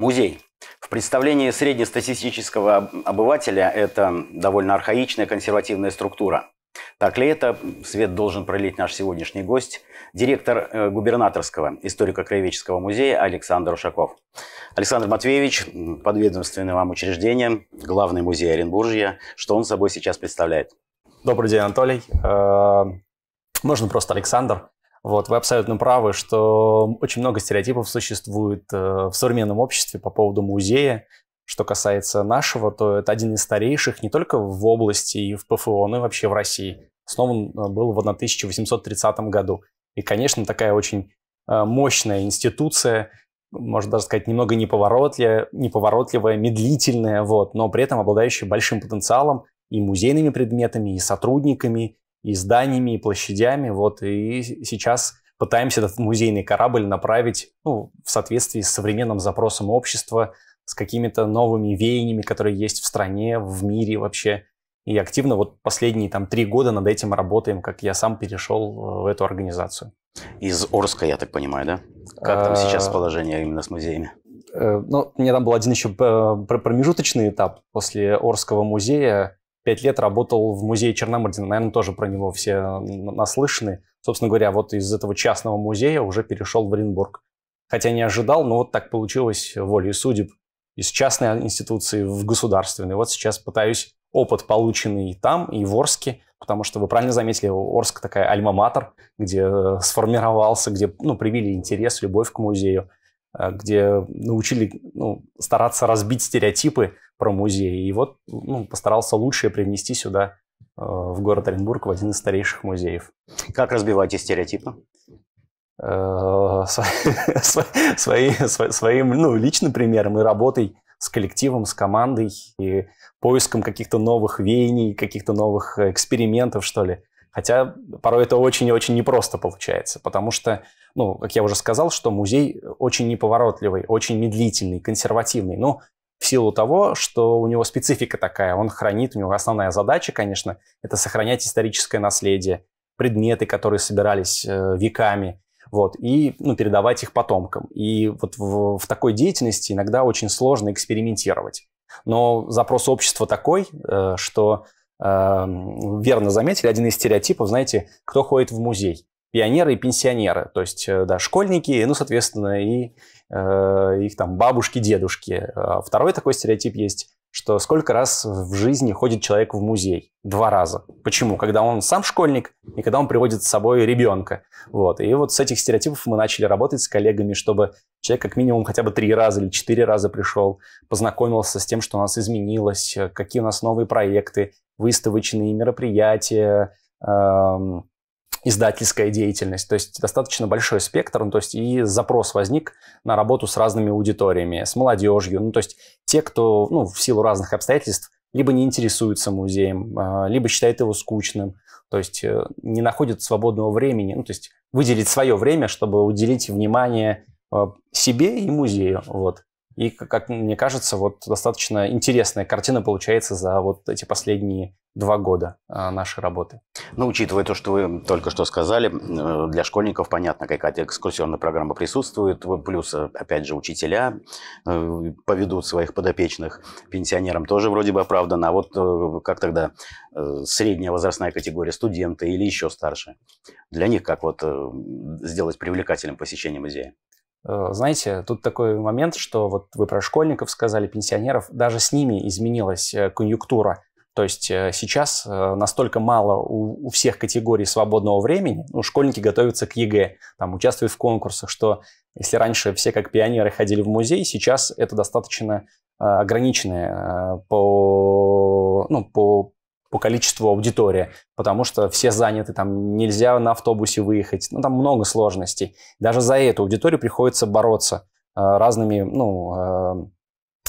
Музей. В представлении среднестатистического обывателя это довольно архаичная консервативная структура. Так ли это? Свет должен пролить наш сегодняшний гость, директор э, губернаторского историко-краеведческого музея Александр Ушаков. Александр Матвеевич, подведомственное вам учреждение, главный музей Оренбуржья. Что он собой сейчас представляет? Добрый день, Анатолий. Э, можно просто Александр. Вот, вы абсолютно правы, что очень много стереотипов существует э, в современном обществе по поводу музея. Что касается нашего, то это один из старейших не только в области и в ПФО, но и вообще в России. Основан э, был в 1830 году. И, конечно, такая очень э, мощная институция, можно даже сказать, немного неповоротливая, неповоротливая медлительная, вот, но при этом обладающая большим потенциалом и музейными предметами, и сотрудниками, и зданиями, и площадями. Вот, и сейчас пытаемся этот музейный корабль направить ну, в соответствии с современным запросом общества, с какими-то новыми веяниями, которые есть в стране, в мире вообще. И активно вот последние там три года над этим работаем, как я сам перешел в эту организацию. Из Орска, я так понимаю, да? Как там сейчас а, положение именно с музеями? Э, ну, у меня там был один еще э, промежуточный этап после Орского музея пять лет работал в музее Черномырдина. Наверное, тоже про него все э, наслышаны. Собственно говоря, вот из этого частного музея уже перешел в Оренбург. Хотя не ожидал, но вот так получилось волей судеб. Из частной институции в государственный. Вот сейчас пытаюсь опыт, полученный и там, и в Орске, потому что вы правильно заметили, Орск такая альма-матер, где э, сформировался, где ну, привили интерес, любовь к музею, э, где научили ну, стараться разбить стереотипы, про музей И вот ну, постарался лучшее привнести сюда, э, в город Оренбург, в один из старейших музеев. Как разбиваете стереотипы? Э, свои, свои, своим ну, личным примером и работой с коллективом, с командой и поиском каких-то новых веяний, каких-то новых экспериментов, что ли. Хотя порой это очень и очень непросто получается, потому что, ну, как я уже сказал, что музей очень неповоротливый, очень медлительный, консервативный. Ну, в силу того, что у него специфика такая, он хранит, у него основная задача, конечно, это сохранять историческое наследие, предметы, которые собирались э, веками, вот, и ну, передавать их потомкам. И вот в, в такой деятельности иногда очень сложно экспериментировать. Но запрос общества такой, э, что э, верно заметили, один из стереотипов, знаете, кто ходит в музей пионеры и пенсионеры, то есть э, да, школьники, ну, соответственно, и э, их там бабушки, дедушки. А второй такой стереотип есть, что сколько раз в жизни ходит человек в музей? Два раза. Почему? Когда он сам школьник и когда он приводит с собой ребенка. Вот. И вот с этих стереотипов мы начали работать с коллегами, чтобы человек как минимум хотя бы три раза или четыре раза пришел, познакомился с тем, что у нас изменилось, э, какие у нас новые проекты, выставочные мероприятия, эм издательская деятельность. То есть достаточно большой спектр, ну, то есть и запрос возник на работу с разными аудиториями, с молодежью, ну, то есть те, кто, ну, в силу разных обстоятельств либо не интересуется музеем, а, либо считает его скучным, то есть э, не находит свободного времени, ну, то есть выделить свое время, чтобы уделить внимание э, себе и музею, вот. И, как мне кажется, вот достаточно интересная картина получается за вот эти последние два года а, нашей работы. Ну, учитывая то, что вы только что сказали, э, для школьников понятно, какая-то экскурсионная программа присутствует, плюс, э, опять же, учителя э, поведут своих подопечных, пенсионерам тоже вроде бы оправдано, а вот как тогда средняя возрастная категория студенты или еще старше, для них как вот сделать привлекательным посещение музея? Знаете, тут такой момент, что вот вы про школьников сказали, пенсионеров, даже с ними изменилась конъюнктура то есть э, сейчас э, настолько мало у, всех категорий свободного времени, ну, школьники готовятся к ЕГЭ, там, участвуют в конкурсах, что если раньше все как пионеры ходили в музей, сейчас это достаточно э, ограниченное по, ну, по, по количеству аудитории, потому что все заняты, там нельзя на автобусе выехать, ну, там много сложностей. Даже за эту аудиторию приходится бороться разными, ну,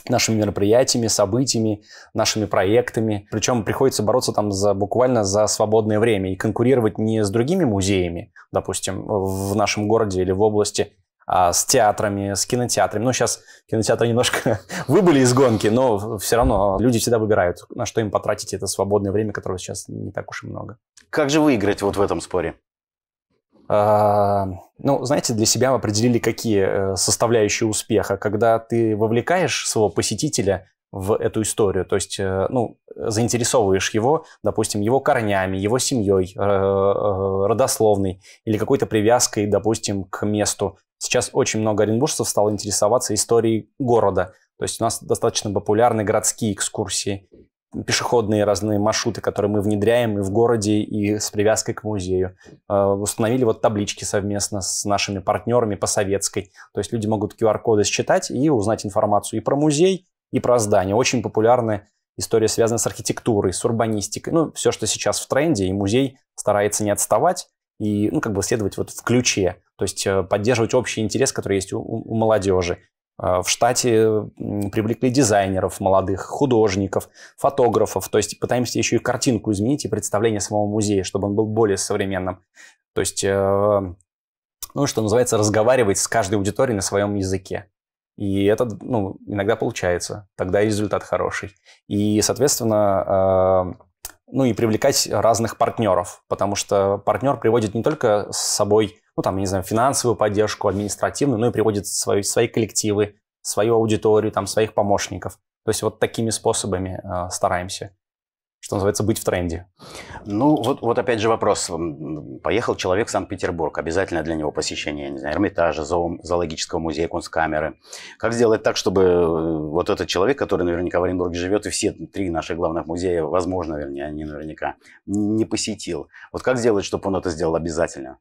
нашими мероприятиями, событиями, нашими проектами. Причем приходится бороться там за, буквально за свободное время и конкурировать не с другими музеями, допустим, в нашем городе или в области, а с театрами, с кинотеатрами. Ну, сейчас кинотеатры немножко выбыли из гонки, но все равно люди всегда выбирают, на что им потратить это свободное время, которого сейчас не так уж и много. Как же выиграть вот в этом споре? А, ну, знаете, для себя определили, какие э, составляющие успеха, когда ты вовлекаешь своего посетителя в эту историю, то есть, э, ну, заинтересовываешь его, допустим, его корнями, его семьей, э, родословной или какой-то привязкой, допустим, к месту. Сейчас очень много оренбуржцев стало интересоваться историей города, то есть у нас достаточно популярны городские экскурсии пешеходные разные маршруты, которые мы внедряем и в городе, и с привязкой к музею. Э, установили вот таблички совместно с нашими партнерами по советской. То есть люди могут QR-коды считать и узнать информацию и про музей, и про здание. Очень популярная история связана с архитектурой, с урбанистикой. Ну, все, что сейчас в тренде, и музей старается не отставать и, ну, как бы следовать вот в ключе. То есть э, поддерживать общий интерес, который есть у, у молодежи. А, в штате привлекли дизайнеров молодых, художников, фотографов. То есть пытаемся еще и картинку изменить, и представление самого музея, чтобы он был более современным. То есть, э, ну, что называется, разговаривать с каждой аудиторией на своем языке. И это ну, иногда получается. Тогда и результат хороший. И, соответственно, э, ну и привлекать разных партнеров, потому что партнер приводит не только с собой ну, там, не знаю, финансовую поддержку, административную, ну и приводит свои, свои коллективы, свою аудиторию, там, своих помощников. То есть вот такими способами э, стараемся что называется, быть в тренде. Ну, вот, вот опять же вопрос. Поехал человек в Санкт-Петербург. Обязательно для него посещение, не знаю, Эрмитажа, зоо, зоологического музея, кунсткамеры. Как сделать так, чтобы э, вот этот человек, который наверняка в Оренбурге живет, и все три наших главных музея, возможно, вернее, они наверняка, не посетил. Вот как сделать, чтобы он это сделал обязательно?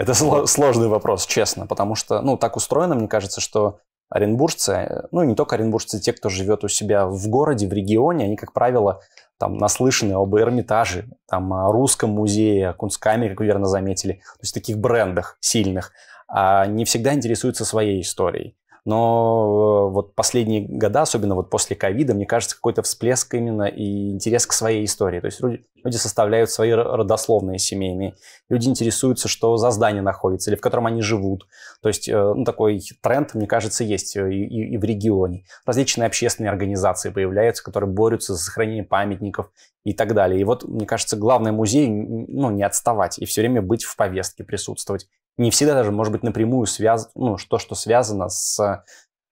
Это сложный вопрос, честно, потому что, ну, так устроено, мне кажется, что оренбуржцы, э, ну, не только оренбуржцы, те, кто живет у себя в городе, в регионе, они, как правило, там наслышаны об Эрмитаже, там о Русском музее, о Кунсткаме, как вы верно заметили, то есть таких брендах сильных, а не всегда интересуются своей историей но э, вот последние года, особенно вот после ковида, мне кажется, какой-то всплеск именно и интерес к своей истории. То есть люди, люди составляют свои родословные семейные, люди интересуются, что за здание находится или в котором они живут. То есть э, ну, такой тренд, мне кажется, есть э, и, и, и в регионе. Различные общественные организации появляются, которые борются за сохранение памятников и так далее. И вот, мне кажется, главное музей ну, не отставать и все время быть в повестке, присутствовать не всегда даже, может быть, напрямую связано, ну, то, что связано с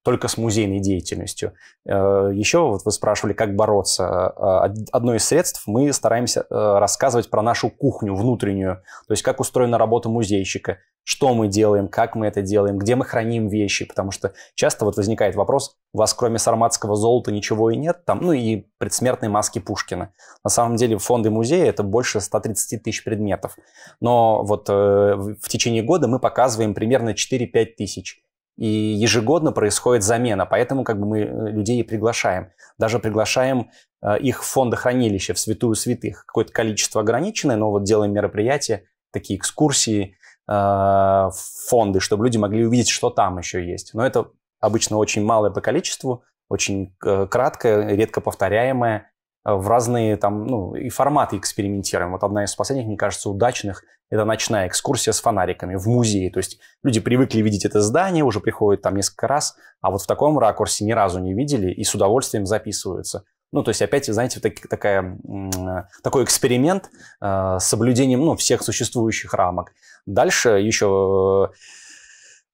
только с музейной деятельностью. Э, Еще вот вы спрашивали, как бороться. Э, одно из средств мы стараемся э, рассказывать про нашу кухню внутреннюю, то есть как устроена работа музейщика, что мы делаем, как мы это делаем, где мы храним вещи, потому что часто вот возникает вопрос, у вас кроме сарматского золота ничего и нет, там, ну и предсмертной маски Пушкина. На самом деле фонды музея это больше 130 тысяч предметов, но вот в течение года мы показываем примерно 4-5 тысяч и ежегодно происходит замена, поэтому как бы мы э, людей и приглашаем. Даже приглашаем э, их в фондохранилище, в святую святых. Какое-то количество ограниченное, но вот делаем мероприятия, такие экскурсии, э, фонды, чтобы люди могли увидеть, что там еще есть. Но это обычно очень малое по количеству, очень э, краткое, редко повторяемое, Э, в разные там, ну, и форматы экспериментируем. Вот одна из последних, мне кажется, удачных – это ночная экскурсия с фонариками в музее. То есть люди привыкли видеть это здание, уже приходят там несколько раз, а вот в таком ракурсе ни разу не видели и с удовольствием записываются. Ну, то есть опять, знаете, так, такая, э, такой эксперимент э, с соблюдением ну, всех существующих рамок. Дальше еще э,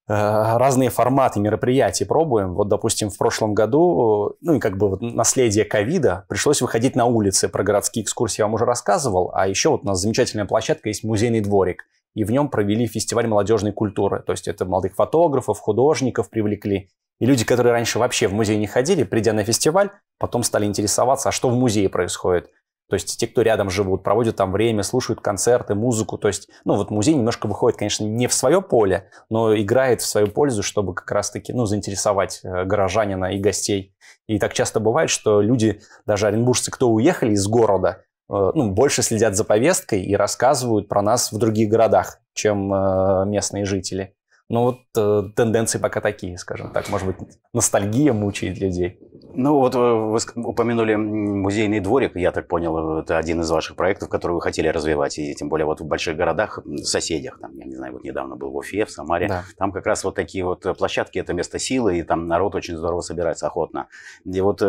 Э, разные форматы мероприятий пробуем. Вот, допустим, в прошлом году, э, ну и как бы вот наследие ковида, пришлось выходить на улицы. Про городские экскурсии я вам уже рассказывал. А еще вот у нас замечательная площадка есть музейный дворик. И в нем провели фестиваль молодежной культуры. То есть это молодых фотографов, художников привлекли. И люди, которые раньше вообще в музей не ходили, придя на фестиваль, потом стали интересоваться, а что в музее происходит. То есть те, кто рядом живут, проводят там время, слушают концерты, музыку. То есть, ну, вот музей немножко выходит, конечно, не в свое поле, но играет в свою пользу, чтобы как раз-таки, ну, заинтересовать э, горожанина и гостей. И так часто бывает, что люди, даже оренбуржцы, кто уехали из города, э, ну, больше следят за повесткой и рассказывают про нас в других городах, чем э, местные жители. Ну вот э, тенденции пока такие, скажем так. Может быть, ностальгия мучает людей. Ну вот э, вы упомянули музейный дворик, я так понял, э, это один из ваших проектов, который вы хотели развивать, и тем более вот в больших городах, соседях, там, я не знаю, вот недавно был в Уфе, в Самаре, да. там как раз вот такие вот э, площадки, это место силы, и там народ очень здорово собирается охотно. И вот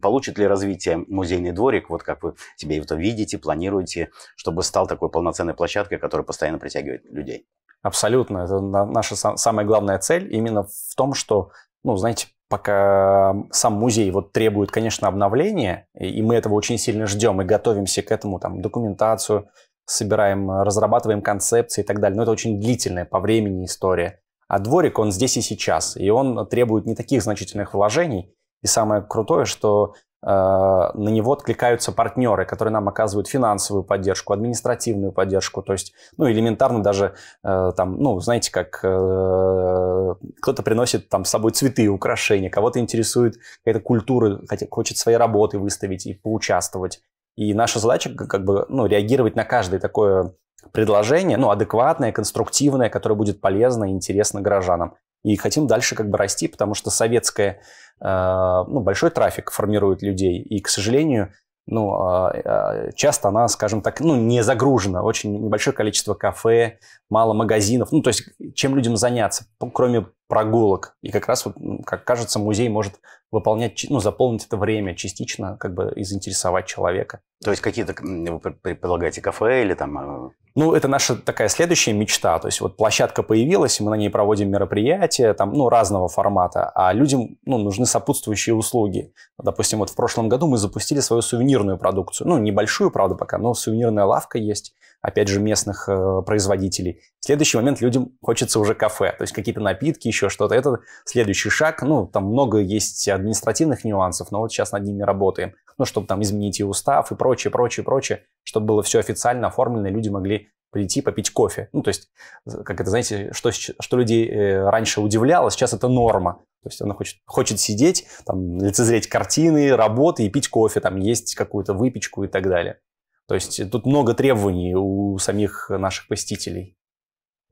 получит ли развитие музейный дворик, вот как вы себе это видите, планируете, чтобы стал такой полноценной площадкой, которая постоянно притягивает людей? Абсолютно. Это наша самая главная цель именно в том, что, ну, знаете, пока сам музей вот требует, конечно, обновления, и мы этого очень сильно ждем и готовимся к этому, там, документацию собираем, разрабатываем концепции и так далее. Но это очень длительная по времени история. А дворик, он здесь и сейчас, и он требует не таких значительных вложений. И самое крутое, что Э, на него откликаются партнеры, которые нам оказывают финансовую поддержку, административную поддержку, то есть, ну, элементарно даже э, там, ну, знаете, как э, кто-то приносит там с собой цветы, украшения, кого-то интересует какая-то культура, хочет свои работы выставить и поучаствовать. И наша задача как бы, ну, реагировать на каждое такое предложение, ну, адекватное, конструктивное, которое будет полезно и интересно горожанам и хотим дальше как бы расти, потому что советское, а, ну, большой трафик формирует людей, и, к сожалению, ну, а, а, часто она, скажем так, ну, не загружена. Очень небольшое количество кафе, мало магазинов. Ну, то есть, чем людям заняться, кроме прогулок. И как раз, вот, как кажется, музей может выполнять, ну, заполнить это время частично, как бы, и заинтересовать человека. То есть, какие-то, вы предполагаете, кафе или там ну, это наша такая следующая мечта. То есть вот площадка появилась, мы на ней проводим мероприятия, там, ну, разного формата, а людям, ну, нужны сопутствующие услуги. Допустим, вот в прошлом году мы запустили свою сувенирную продукцию. Ну, небольшую, правда, пока, но сувенирная лавка есть, опять же, местных э, производителей. В следующий момент людям хочется уже кафе, то есть какие-то напитки, еще что-то. Это следующий шаг. Ну, там много есть административных нюансов, но вот сейчас над ними работаем ну, чтобы там изменить и устав, и прочее, прочее, прочее, чтобы было все официально оформлено, и люди могли прийти попить кофе. Ну, то есть, как это, знаете, что, что людей э, раньше удивляло, сейчас это норма. То есть она хочет, хочет сидеть, там, лицезреть картины, работы и пить кофе, там, есть какую-то выпечку и так далее. То есть тут много требований у самих наших посетителей.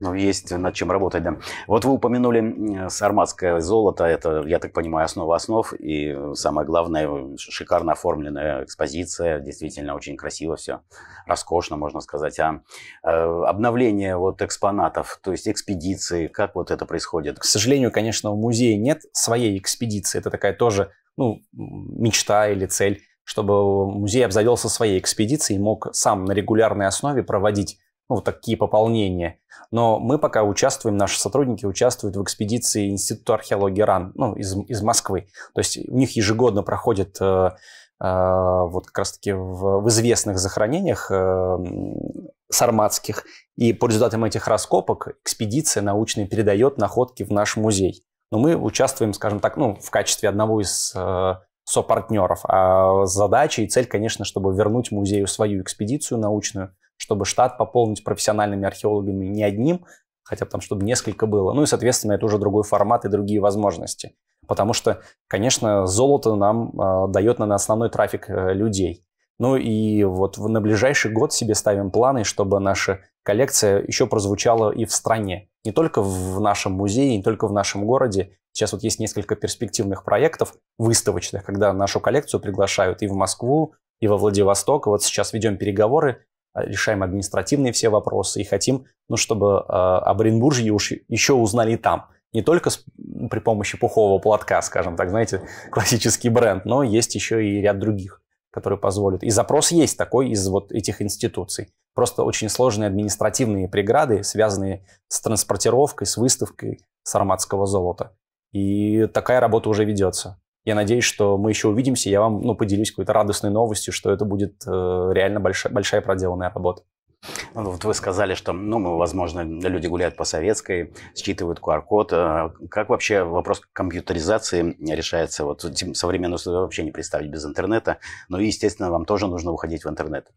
Ну, есть над чем работать, да. Вот вы упомянули сарматское золото. Это, я так понимаю, основа основ. И самое главное, шикарно оформленная экспозиция. Действительно, очень красиво все. Роскошно, можно сказать. А э, обновление вот экспонатов, то есть экспедиции, как вот это происходит? К сожалению, конечно, у музея нет своей экспедиции. Это такая тоже ну, мечта или цель чтобы музей обзавелся своей экспедицией и мог сам на регулярной основе проводить ну, вот такие пополнения. Но мы пока участвуем, наши сотрудники участвуют в экспедиции Института археологии РАН, ну, из, из Москвы. То есть у них ежегодно проходит э, э, вот как раз-таки в, в известных захоронениях э, сарматских, и по результатам этих раскопок экспедиция научная передает находки в наш музей. Но мы участвуем, скажем так, ну, в качестве одного из э, сопартнеров. А задача и цель, конечно, чтобы вернуть музею свою экспедицию научную, чтобы штат пополнить профессиональными археологами не одним, хотя бы там, чтобы несколько было. Ну и, соответственно, это уже другой формат и другие возможности. Потому что, конечно, золото нам э, дает на основной трафик э, людей. Ну и вот на ближайший год себе ставим планы, чтобы наша коллекция еще прозвучала и в стране. Не только в нашем музее, не только в нашем городе. Сейчас вот есть несколько перспективных проектов выставочных, когда нашу коллекцию приглашают и в Москву, и во Владивосток. Вот сейчас ведем переговоры а, решаем административные все вопросы и хотим, ну, чтобы э, об Оренбурге уж еще узнали там. Не только с, при помощи пухового платка, скажем так, знаете, классический бренд, но есть еще и ряд других, которые позволят. И запрос есть такой из вот этих институций. Просто очень сложные административные преграды, связанные с транспортировкой, с выставкой сарматского золота. И такая работа уже ведется. Я надеюсь, что мы еще увидимся, я вам ну, поделюсь какой-то радостной новостью, что это будет э, реально большая, большая проделанная работа. Ну, вот вы сказали, что, ну, возможно, люди гуляют по советской, считывают QR-код. Э, как вообще вопрос компьютеризации решается? Вот современную вообще не представить без интернета. Ну и, естественно, вам тоже нужно выходить в интернет.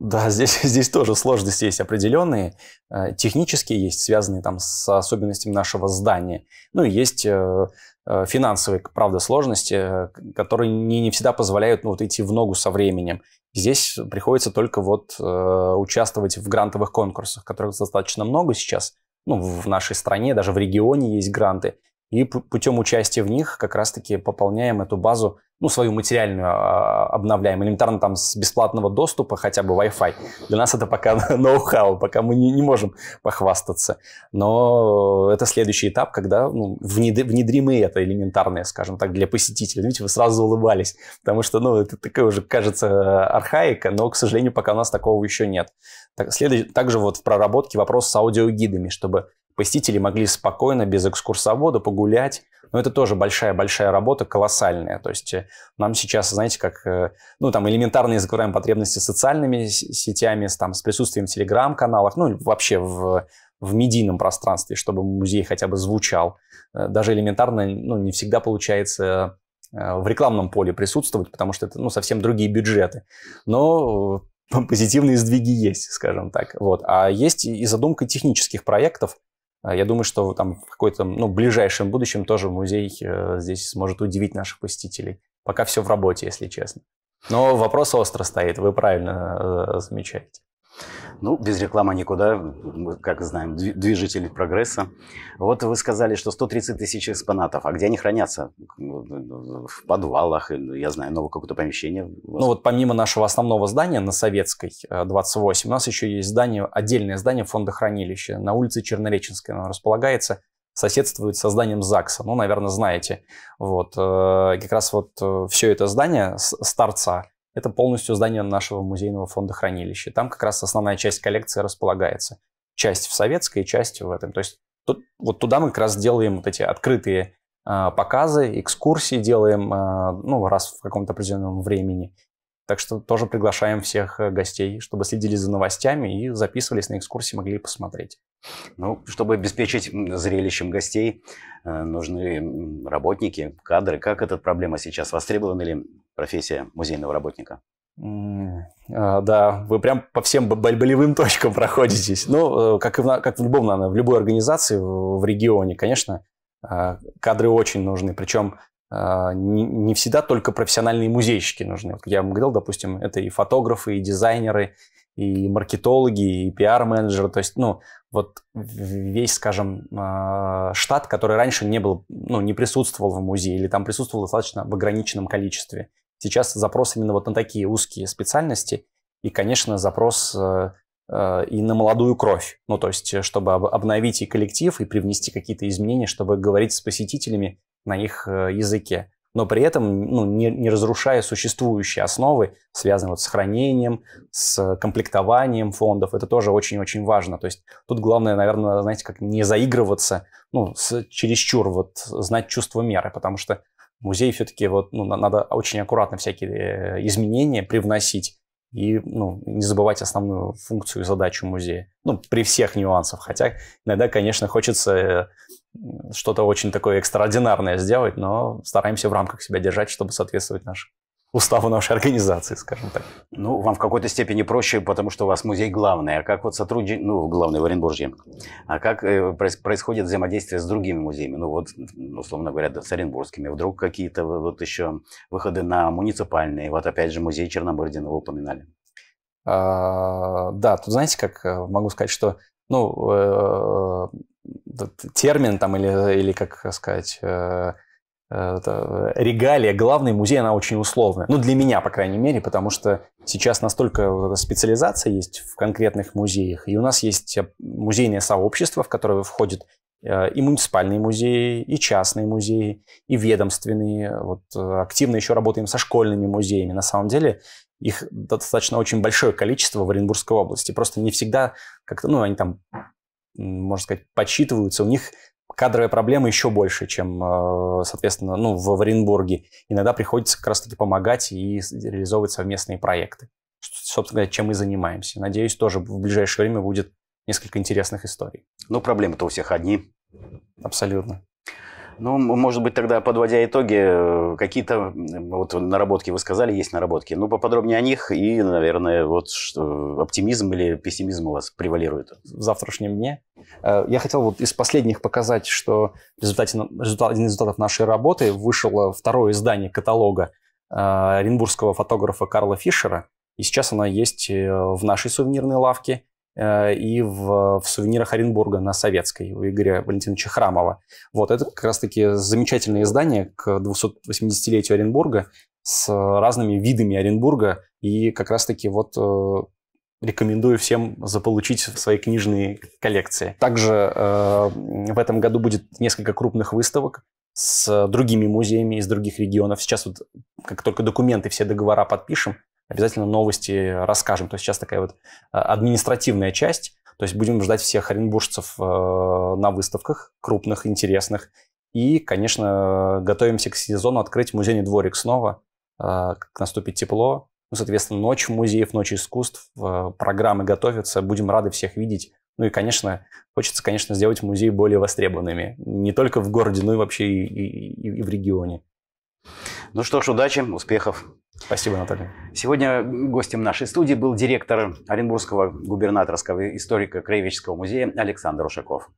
Да, здесь, здесь тоже сложности есть определенные. Э, технические есть, связанные там с особенностями нашего здания. Ну и есть э, э, финансовые, правда, сложности, которые не, не всегда позволяют ну, вот идти в ногу со временем. Здесь приходится только вот участвовать в грантовых конкурсах, которых достаточно много сейчас. Ну, в нашей стране, даже в регионе есть гранты. И путем участия в них как раз-таки пополняем эту базу ну, свою материальную а, обновляем, элементарно там с бесплатного доступа хотя бы Wi-Fi. Для нас это пока ноу-хау, пока мы не, не можем похвастаться. Но это следующий этап, когда ну, внедрим это элементарное, скажем так, для посетителей Видите, вы сразу улыбались, потому что, ну, это такая уже, кажется, архаика, но, к сожалению, пока у нас такого еще нет. Так, следующий, также вот в проработке вопрос с аудиогидами, чтобы посетители могли спокойно, без экскурсовода, погулять. Но это тоже большая-большая работа, колоссальная. То есть э, нам сейчас, знаете, как, э, ну, там, элементарно элементарные закрываем потребности социальными сетями, с, там, с присутствием телеграм-каналов, ну, вообще в, в медийном пространстве, чтобы музей хотя бы звучал. Э, даже элементарно, ну, не всегда получается в рекламном поле присутствовать, потому что это ну, совсем другие бюджеты. Но позитивные сдвиги есть, скажем так. Вот. А есть и задумка технических проектов, а, я думаю, что там в какой-то ну, ближайшем будущем тоже музей э, здесь сможет удивить наших посетителей. Пока все в работе, если честно. Но вопрос остро стоит, вы правильно э, замечаете. Ну, без рекламы никуда, мы, как знаем, движитель прогресса. Вот вы сказали, что 130 тысяч экспонатов. А где они хранятся? В подвалах, я знаю, новое какое-то помещение? Ну, вот помимо нашего основного здания на Советской, 28, э, у нас еще есть здание, отдельное здание фонда хранилища на улице Чернореченской. Оно располагается соседствует со зданием ЗАГСа. Ну, наверное, знаете. Вот. Э, как раз вот э, все это здание с торца это полностью здание нашего музейного фонда хранилища. Там как раз основная часть коллекции располагается. Часть в советской, часть в этом. То есть тут, вот туда мы как раз делаем вот эти открытые э, показы, экскурсии делаем э, ну, раз в каком-то определенном времени. Так что тоже приглашаем всех э, гостей, чтобы следили за новостями и записывались на экскурсии, могли посмотреть. Ну, чтобы обеспечить зрелищем гостей, э, нужны работники, кадры. Как эта проблема сейчас? Востребованы ли профессия музейного работника? А, да, вы прям по всем болевым точкам проходитесь. Ну, э, как и в, как в любом, наверное, в любой организации в регионе, конечно, а, кадры очень нужны. Причем а, не, всегда только профессиональные музейщики нужны. Вот я вам говорил, допустим, это и фотографы, и дизайнеры, и маркетологи, и пиар-менеджеры. То есть, ну, вот весь, скажем, штат, который раньше не был, ну, не присутствовал в музее или там присутствовал достаточно в ограниченном количестве. Сейчас запрос именно вот на такие узкие специальности. И, конечно, запрос э, э, и на молодую кровь. Ну, то есть, э, чтобы обновить и коллектив, и привнести какие-то изменения, чтобы говорить с посетителями на их языке. Но при этом ну, не, не разрушая существующие основы, связанные вот с хранением, с комплектованием фондов. Это тоже очень-очень важно. То есть тут главное, наверное, знаете, как не заигрываться, ну, с, чересчур вот знать чувство меры, потому что музей все-таки вот, ну, надо очень аккуратно всякие э, изменения привносить и ну, не забывать основную функцию и задачу музея. Ну, при всех нюансах. Хотя иногда, конечно, хочется э, что-то очень такое экстраординарное сделать, но стараемся в рамках себя держать, чтобы соответствовать нашим уставу нашей организации, скажем так. Ну, вам в какой-то степени проще, потому что у вас музей главный. А как вот сотрудничать, ну, главный в Оренбурге, а как э, происходит взаимодействие с другими музеями? Ну, вот, условно говоря, с оренбургскими. Вдруг какие-то вот еще выходы на муниципальные. Вот опять же музей Чернобырдина вы упоминали. А, да, тут знаете, как э, могу сказать, что ну, э, термин там или, или как сказать, э, Э, э, регалия, главный музей, она очень условная. Ну, для меня, по крайней мере, потому что сейчас настолько специализация есть в конкретных музеях. И у нас есть э, музейное сообщество, в которое входит и муниципальные музеи, и частные музеи, и ведомственные. Вот активно еще работаем со школьными музеями. На самом деле их достаточно очень большое количество в Оренбургской области. Просто не всегда как-то, ну, они там можно сказать, подсчитываются, у них Кадровые проблемы еще больше, чем, э, соответственно, ну, в, в Оренбурге. Иногда приходится как раз-таки помогать и реализовывать совместные проекты. Собственно говоря, чем мы занимаемся. Надеюсь, тоже в ближайшее время будет несколько интересных историй. Но ну, проблемы-то у всех одни. Абсолютно. Ну, может быть, тогда, подводя итоги, э, какие-то вот наработки вы сказали, есть наработки. Ну, поподробнее о них и, наверное, вот что, э, оптимизм или пессимизм у вас превалирует? В завтрашнем дне? Э, я хотел вот из последних показать, что в результате, результат, из результатов нашей работы вышло второе издание каталога оренбургского фотографа Карла Фишера. И сейчас она есть в нашей сувенирной лавке – Э, и в, в сувенирах Оренбурга на Советской у Игоря Валентиновича Храмова. Вот, это как раз-таки замечательное издание к 280-летию Оренбурга с разными видами Оренбурга, и как раз-таки вот э, рекомендую всем заполучить в своей книжной коллекции. Также э, в этом году будет несколько крупных выставок с другими музеями из других регионов. Сейчас вот как только документы, все договора подпишем, обязательно новости расскажем. То есть сейчас такая вот э, административная часть. То есть будем ждать всех оренбуржцев э, на выставках крупных, интересных. И, конечно, готовимся к сезону открыть музейный дворик снова, э, как наступит тепло. Ну, соответственно, ночь музеев, ночь искусств, программы готовятся, будем рады всех видеть. Ну и, конечно, хочется, конечно, сделать музеи более востребованными. Не только в городе, но и вообще и, и, и в регионе. Ну что ж, удачи, успехов. Спасибо, Наталья. Сегодня гостем нашей студии был директор Оренбургского губернаторского историка краеведческого музея Александр Ушаков.